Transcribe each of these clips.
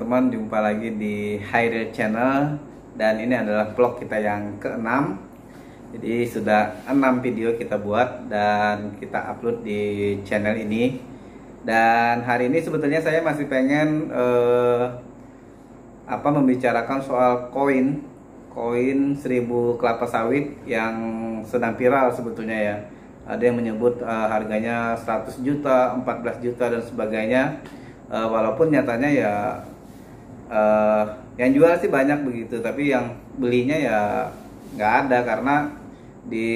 teman-teman jumpa lagi di Haider Channel dan ini adalah vlog kita yang keenam jadi sudah enam video kita buat dan kita upload di channel ini dan hari ini sebetulnya saya masih pengen eh, apa membicarakan soal koin koin seribu kelapa sawit yang sedang viral sebetulnya ya ada yang menyebut eh, harganya 100 juta 14 juta dan sebagainya uh, walaupun nyatanya ya uh, yang jual sih banyak begitu tapi yang belinya ya nggak ada karena di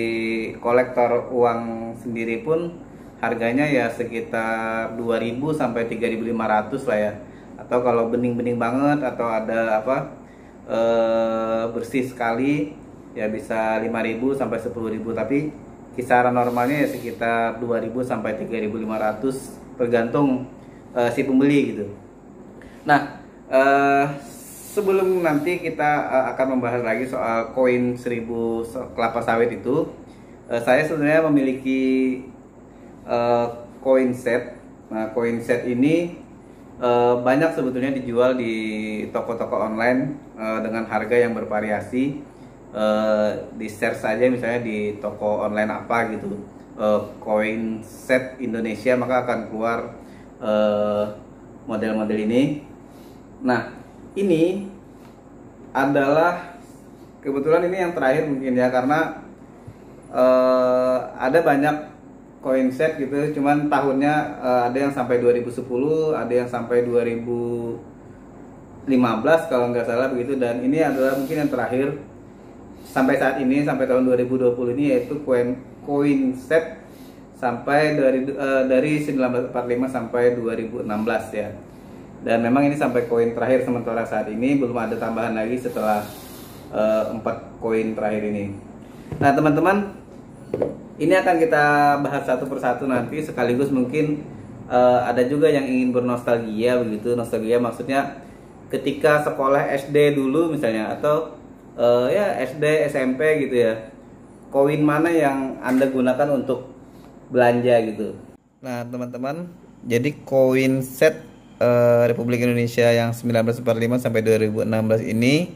kolektor uang sendiri pun harganya ya sekitar 2000 sampai 3500 lah ya atau kalau bening-bening banget atau ada apa e, bersih sekali ya bisa 5000 sampai 10000 tapi kisaran normalnya ya sekitar 2000 sampai 3500 tergantung e, si pembeli gitu. Nah, uh, sebelum nanti kita uh, akan membahas lagi soal koin 1000 kelapa sawit itu uh, saya sebenarnya memiliki koin uh, set nah koin set ini uh, banyak sebetulnya dijual di toko-toko online uh, dengan harga yang bervariasi uh, di share saja misalnya di toko online apa gitu koin coin set Indonesia maka akan keluar model-model uh, model -model ini Nah, ini adalah kebetulan ini yang terakhir mungkin ya karena uh, ada banyak koin set gitu, cuman tahunnya uh, ada yang sampai 2010, ada yang sampai 2015 kalau nggak salah begitu dan ini adalah mungkin yang terakhir sampai saat ini sampai tahun 2020 ini yaitu koin koin set sampai dari uh, dari 1945 sampai 2016 ya dan memang ini sampai koin terakhir sementara saat ini belum ada tambahan lagi setelah eh, empat uh, koin terakhir ini nah teman-teman ini akan kita bahas satu persatu nanti sekaligus mungkin uh, ada juga yang ingin bernostalgia begitu nostalgia maksudnya ketika sekolah SD dulu misalnya atau uh, ya SD SMP gitu ya koin mana yang anda gunakan untuk belanja gitu nah teman-teman jadi koin set Eh, Republik Indonesia yang 1945 sampai 2016 ini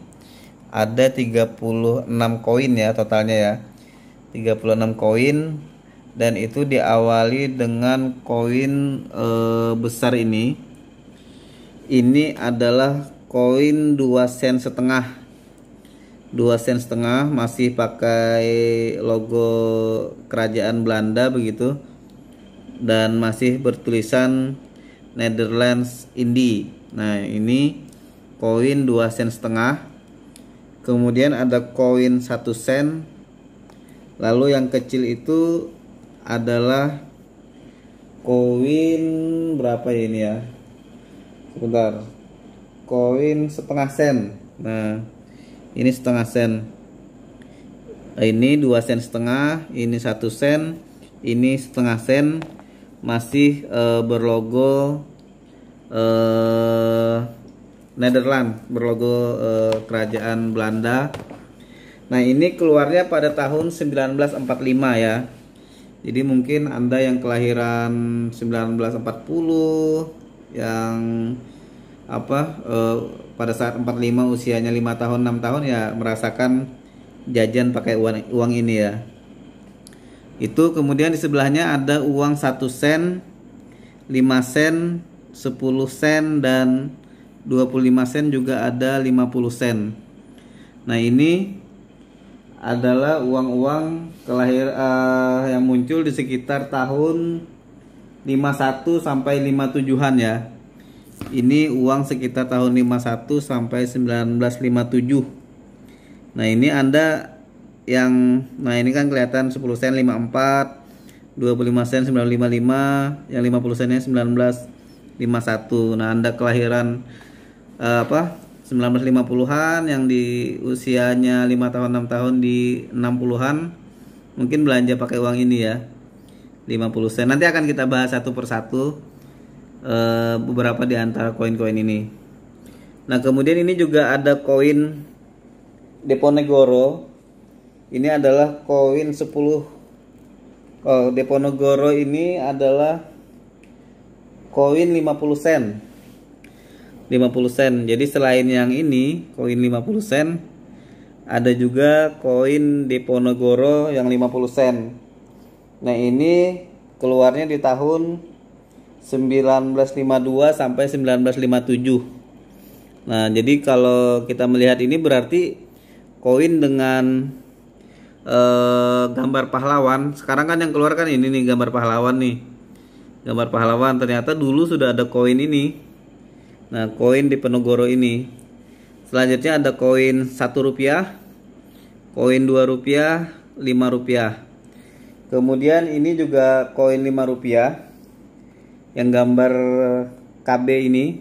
ada 36 koin ya totalnya ya. 36 koin dan itu diawali dengan koin uh, besar ini. Ini adalah koin 2 sen setengah. 2 sen setengah masih pakai logo kerajaan Belanda begitu dan masih bertulisan Netherlands Indy. Nah, ini koin 2 sen setengah. Kemudian ada koin 1 sen. Lalu yang kecil itu adalah koin berapa ya ini ya? Sebentar. Koin setengah sen. Nah, ini setengah sen. Ini 2 sen setengah, ini 1 sen, ini setengah sen masih e, berlogo uh, Netherlands berlogo uh, kerajaan Belanda. Nah, ini keluarnya pada tahun 1945 ya. Jadi mungkin Anda yang kelahiran 1940 yang apa uh, pada saat 45 usianya 5 tahun 6 tahun ya merasakan jajan pakai uang, uang ini ya. Itu kemudian di sebelahnya ada uang 1 sen, 5 sen, 10 sen dan 25 sen juga ada 50 sen. Nah, ini adalah uang-uang kelahir uh, yang muncul di sekitar tahun 51 sampai 57-an ya. Ini uang sekitar tahun 51 sampai 1957. Nah, ini Anda yang nah ini kan kelihatan 10 sen 54, 25 sen 955, yang 50 sennya 19 51. Nah, Anda kelahiran uh, apa? 1950-an yang di usianya 5 tahun 6 tahun di 60-an mungkin belanja pakai uang ini ya. 50 sen. Nanti akan kita bahas satu persatu uh, beberapa di antara koin-koin ini. Nah, kemudian ini juga ada koin Deponegoro. Ini adalah koin 10 oh, Deponegoro ini adalah koin 50 sen 50 sen jadi selain yang ini koin 50 sen ada juga koin Diponegoro yang 50 sen nah ini keluarnya di tahun 1952 sampai 1957 nah jadi kalau kita melihat ini berarti koin dengan eh, gambar pahlawan sekarang kan yang keluarkan ini nih gambar pahlawan nih gambar pahlawan ternyata dulu sudah ada koin ini nah koin di Penogoro ini selanjutnya ada koin satu rupiah koin dua rupiah lima rupiah kemudian ini juga koin lima rupiah yang gambar KB ini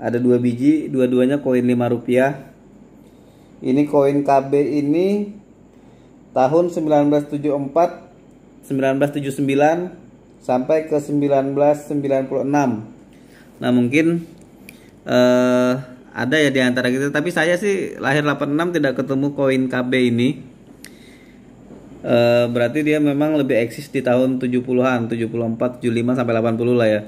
ada dua biji dua-duanya koin lima rupiah ini koin KB ini tahun 1974 1979 sampai ke 1996. Nah, mungkin eh, ada ya di antara kita, tapi saya sih lahir 86 tidak ketemu koin KB ini. Eh, berarti dia memang lebih eksis di tahun 70-an, 74, 75 sampai 80 lah ya.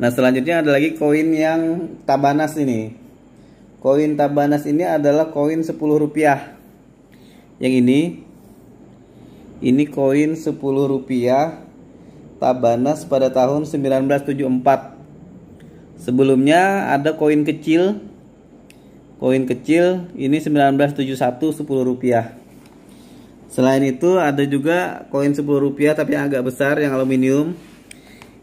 Nah, selanjutnya ada lagi koin yang Tabanas ini. Koin Tabanas ini adalah koin 10 rupiah. Yang ini ini koin 10 rupiah Tabanas pada tahun 1974. Sebelumnya ada koin kecil. Koin kecil ini 1971 10 rupiah. Selain itu ada juga koin 10 rupiah tapi yang agak besar yang aluminium.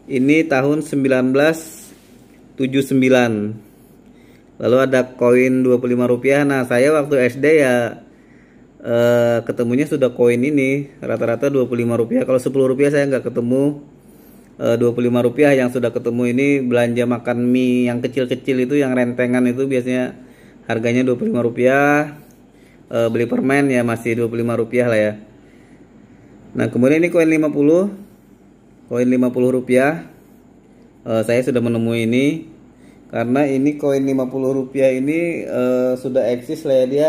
Ini tahun 1979. Lalu ada koin 25 rupiah. Nah, saya waktu SD ya Eh, ketemunya sudah koin ini rata-rata 25 rupiah kalau 10 rupiah saya nggak ketemu e, eh, 25 rupiah yang sudah ketemu ini belanja makan mie yang kecil-kecil itu yang rentengan itu biasanya harganya 25 rupiah e, beli permen ya masih 25 rupiah lah ya nah kemudian ini koin 50 koin 50 rupiah e, saya sudah menemui ini karena ini koin 50 rupiah ini uh, sudah eksis lah ya dia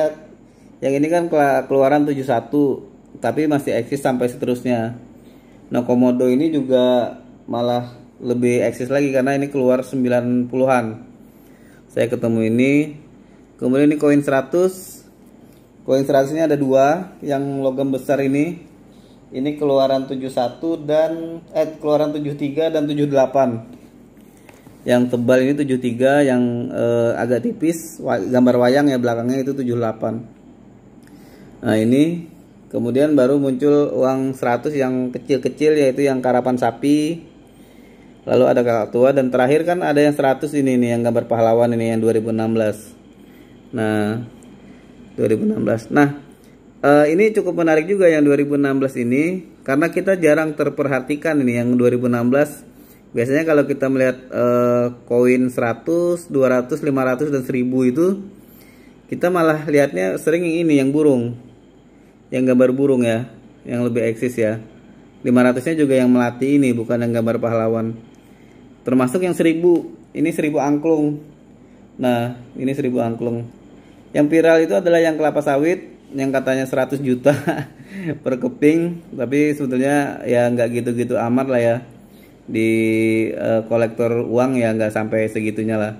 yang ini kan keluaran 71 tapi masih eksis sampai seterusnya nah komodo ini juga malah lebih eksis lagi karena ini keluar 90-an saya ketemu ini kemudian ini koin 100 koin 100 ini ada dua yang logam besar ini ini keluaran 71 dan eh keluaran 73 dan 78 yang tebal ini 73 yang eh, agak tipis gambar wayang ya belakangnya itu 78 Nah ini kemudian baru muncul uang 100 yang kecil-kecil yaitu yang karapan sapi. Lalu ada kakak tua dan terakhir kan ada yang 100 ini nih yang gambar pahlawan ini yang 2016. Nah 2016. Nah eh, ini cukup menarik juga yang 2016 ini karena kita jarang terperhatikan ini yang 2016 biasanya kalau kita melihat eh, koin uh, 100, 200, 500 dan 1000 itu kita malah lihatnya sering yang ini yang burung yang gambar burung ya yang lebih eksis ya 500 nya juga yang melati ini bukan yang gambar pahlawan termasuk yang 1000 ini 1000 angklung nah ini 1000 angklung yang viral itu adalah yang kelapa sawit yang katanya 100 juta per keping tapi sebetulnya ya nggak gitu-gitu amat lah ya di uh, kolektor uang ya nggak sampai segitunya lah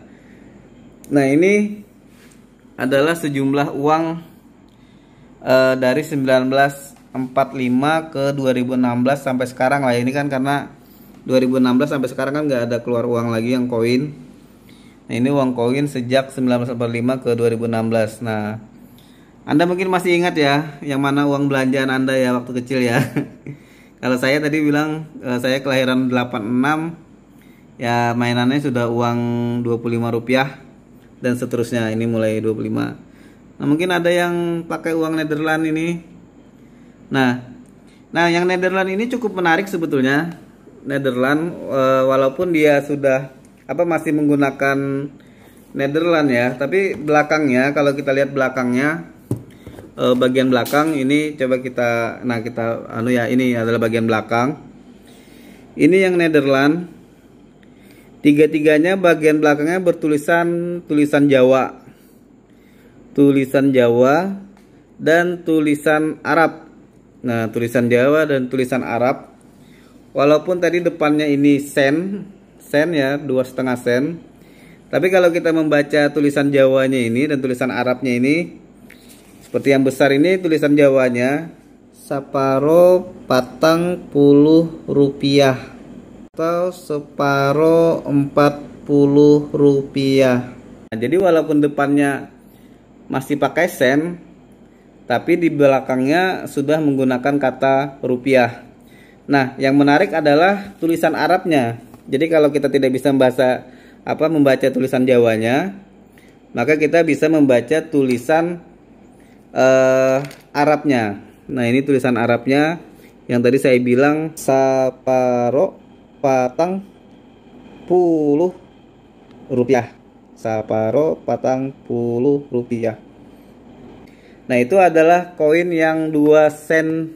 nah ini adalah sejumlah uang uh, dari 1945 ke 2016 sampai sekarang lah ini kan karena 2016 sampai sekarang kan nggak ada keluar uang lagi yang koin nah ini uang koin sejak 1945 ke 2016 nah anda mungkin masih ingat ya yang mana uang belanjaan anda ya waktu kecil ya kalau saya tadi bilang eh, saya kelahiran 86 ya mainannya sudah uang 25 rupiah dan seterusnya ini mulai 25 Nah, mungkin ada yang pakai uang Netherlands ini. Nah, nah yang Netherlands ini cukup menarik sebetulnya. Netherlands eh, walaupun dia sudah apa masih menggunakan Netherlands ya, tapi belakangnya kalau kita lihat belakangnya eh, bagian belakang ini coba kita nah kita anu ya ini adalah bagian belakang. Ini yang Netherlands. Tiga-tiganya bagian belakangnya bertulisan tulisan Jawa tulisan Jawa dan tulisan Arab. Nah, tulisan Jawa dan tulisan Arab. Walaupun tadi depannya ini sen, sen ya, dua setengah sen. Tapi kalau kita membaca tulisan Jawanya ini dan tulisan Arabnya ini, seperti yang besar ini tulisan Jawanya, separo patang puluh rupiah atau separo empat puluh rupiah. Nah, jadi walaupun depannya masih pakai sen tapi di belakangnya sudah menggunakan kata rupiah. Nah, yang menarik adalah tulisan Arabnya. Jadi kalau kita tidak bisa membaca apa membaca tulisan Jawanya, maka kita bisa membaca tulisan eh, Arabnya. Nah, ini tulisan Arabnya yang tadi saya bilang saparo patang puluh rupiah saparo patang puluh rupiah nah itu adalah koin yang 2 sen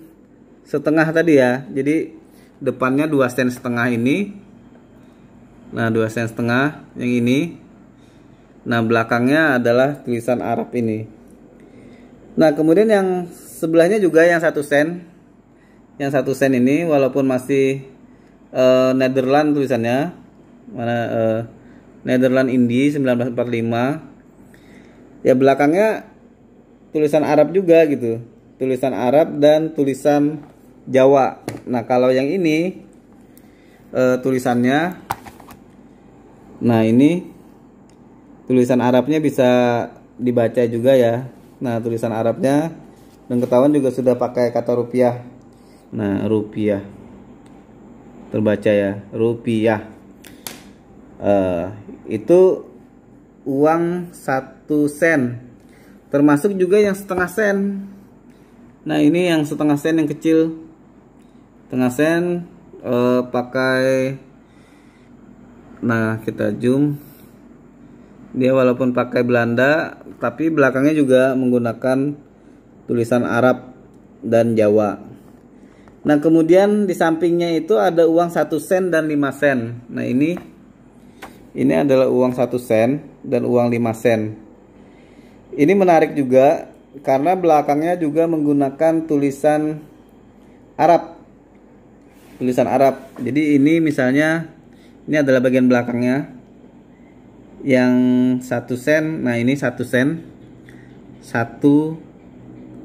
setengah tadi ya jadi depannya 2 sen setengah ini nah 2 sen setengah yang ini nah belakangnya adalah tulisan Arab ini nah kemudian yang sebelahnya juga yang 1 sen yang 1 sen ini walaupun masih uh, eh, Netherlands tulisannya mana uh, Netherlands Indi 1945 ya belakangnya tulisan Arab juga gitu tulisan Arab dan tulisan Jawa nah kalau yang ini eh, tulisannya nah ini tulisan Arabnya bisa dibaca juga ya nah tulisan Arabnya dan ketahuan juga sudah pakai kata rupiah nah rupiah terbaca ya rupiah uh, itu uang satu sen termasuk juga yang setengah sen nah ini yang setengah sen yang kecil setengah sen uh, pakai nah kita zoom dia walaupun pakai Belanda tapi belakangnya juga menggunakan tulisan Arab dan Jawa nah kemudian di sampingnya itu ada uang satu sen dan lima sen nah ini ini adalah uang 1 sen dan uang 5 sen. Ini menarik juga karena belakangnya juga menggunakan tulisan Arab. Tulisan Arab. Jadi ini misalnya ini adalah bagian belakangnya yang 1 sen. Nah ini 1 sen, 1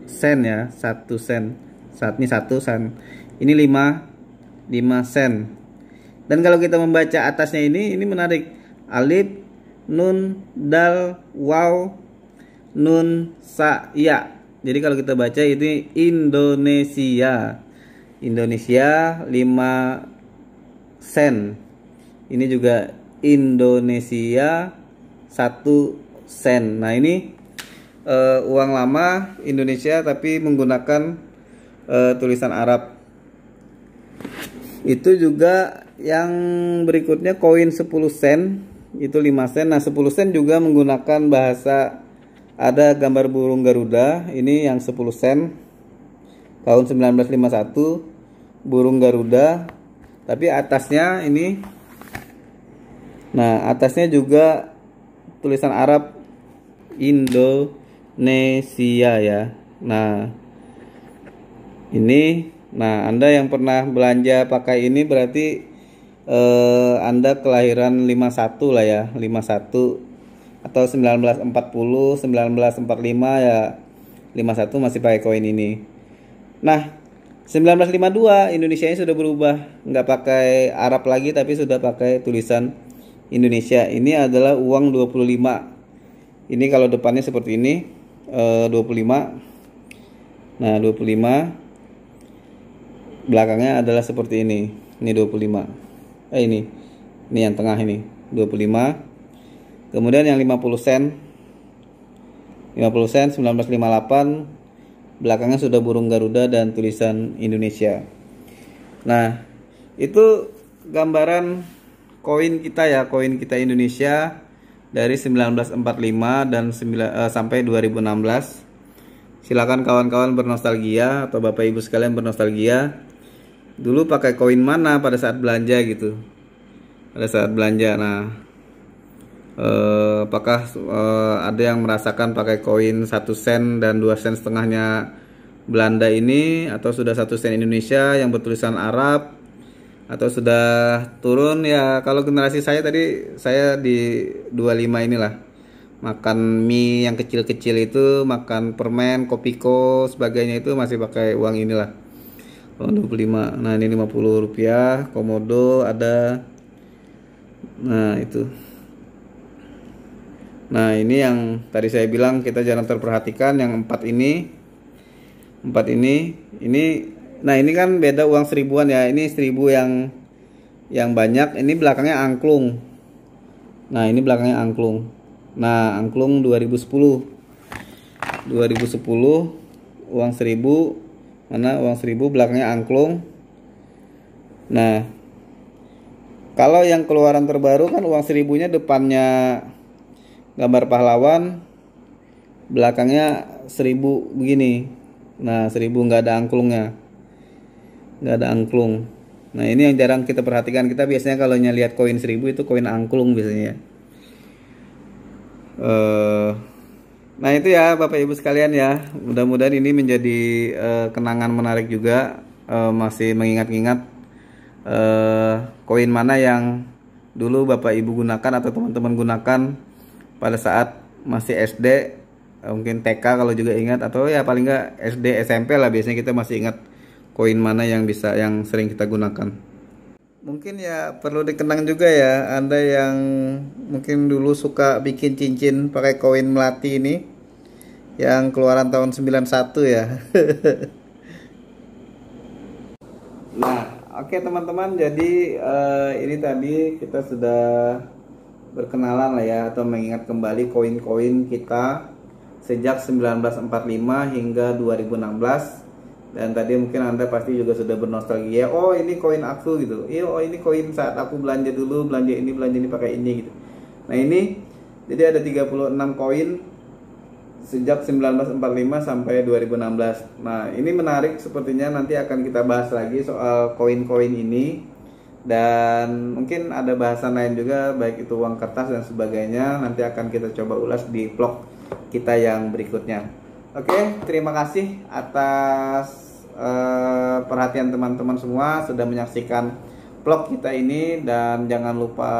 sen ya, 1 sen. Saat ini 1 sen. Ini 5 5 sen. Dan kalau kita membaca atasnya ini, ini menarik alif nun dal waw nun sa ya jadi kalau kita baca itu Indonesia Indonesia 5 sen ini juga Indonesia 1 sen nah ini uh, uang lama Indonesia tapi menggunakan uh, tulisan Arab itu juga yang berikutnya koin 10 sen itu 5 sen. Nah, 10 sen juga menggunakan bahasa ada gambar burung Garuda. Ini yang 10 sen tahun 1951 burung Garuda. Tapi atasnya ini Nah, atasnya juga tulisan Arab Indonesia ya. Nah, ini nah Anda yang pernah belanja pakai ini berarti eh, Anda kelahiran 51 lah ya 51 atau 1940 1945 ya 51 masih pakai koin ini nah 1952 Indonesia ini sudah berubah nggak pakai Arab lagi tapi sudah pakai tulisan Indonesia ini adalah uang 25 ini kalau depannya seperti ini eh, 25 nah 25 belakangnya adalah seperti ini ini 25 eh ini ini yang tengah ini 25 kemudian yang 50 sen 50 sen 1958 belakangnya sudah burung Garuda dan tulisan Indonesia nah itu gambaran koin kita ya koin kita Indonesia dari 1945 dan 9, eh, sampai 2016 silakan kawan-kawan bernostalgia atau bapak ibu sekalian bernostalgia dulu pakai koin mana pada saat belanja gitu pada saat belanja nah eh, apakah eh, ada yang merasakan pakai koin satu sen dan dua sen setengahnya Belanda ini atau sudah satu sen Indonesia yang bertulisan Arab atau sudah turun ya kalau generasi saya tadi saya di 25 inilah makan mie yang kecil-kecil itu, makan permen, kopiko, sebagainya itu masih pakai uang inilah oh, 25 nah ini 50 rupiah komodo ada nah itu nah ini yang tadi saya bilang kita jangan terperhatikan yang empat ini empat ini ini nah ini kan beda uang seribuan ya ini seribu yang yang banyak ini belakangnya angklung nah ini belakangnya angklung nah angklung 2010 2010 uang seribu Mana uang seribu belakangnya angklung. Nah, kalau yang keluaran terbaru kan uang seribunya depannya gambar pahlawan, belakangnya seribu begini. Nah, seribu nggak ada angklungnya, nggak ada angklung. Nah ini yang jarang kita perhatikan kita biasanya kalau lihat koin seribu itu koin angklung biasanya. Uh, Nah itu ya Bapak Ibu sekalian ya, mudah-mudahan ini menjadi uh, kenangan menarik juga, uh, masih mengingat-ingat uh, koin mana yang dulu Bapak Ibu gunakan atau teman-teman gunakan pada saat masih SD, mungkin TK kalau juga ingat atau ya paling nggak SD SMP lah biasanya kita masih ingat koin mana yang bisa yang sering kita gunakan. Mungkin ya perlu dikenang juga ya Anda yang mungkin dulu suka bikin cincin pakai koin melati ini yang keluaran tahun 91 ya. nah, oke okay, teman-teman, jadi uh, ini tadi kita sudah berkenalan lah ya atau mengingat kembali koin-koin kita sejak 1945 hingga 2016 dan tadi mungkin anda pasti juga sudah bernostalgia oh ini koin aku gitu Iya, oh ini koin saat aku belanja dulu belanja ini belanja ini pakai ini gitu nah ini jadi ada 36 koin sejak 1945 sampai 2016 nah ini menarik sepertinya nanti akan kita bahas lagi soal koin-koin ini dan mungkin ada bahasan lain juga baik itu uang kertas dan sebagainya nanti akan kita coba ulas di vlog kita yang berikutnya Oke, okay, terima kasih atas uh, perhatian teman-teman semua sudah menyaksikan vlog kita ini dan jangan lupa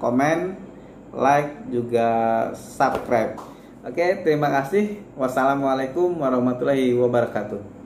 komen, like juga subscribe. Oke, okay, terima kasih. Wassalamualaikum warahmatullahi wabarakatuh.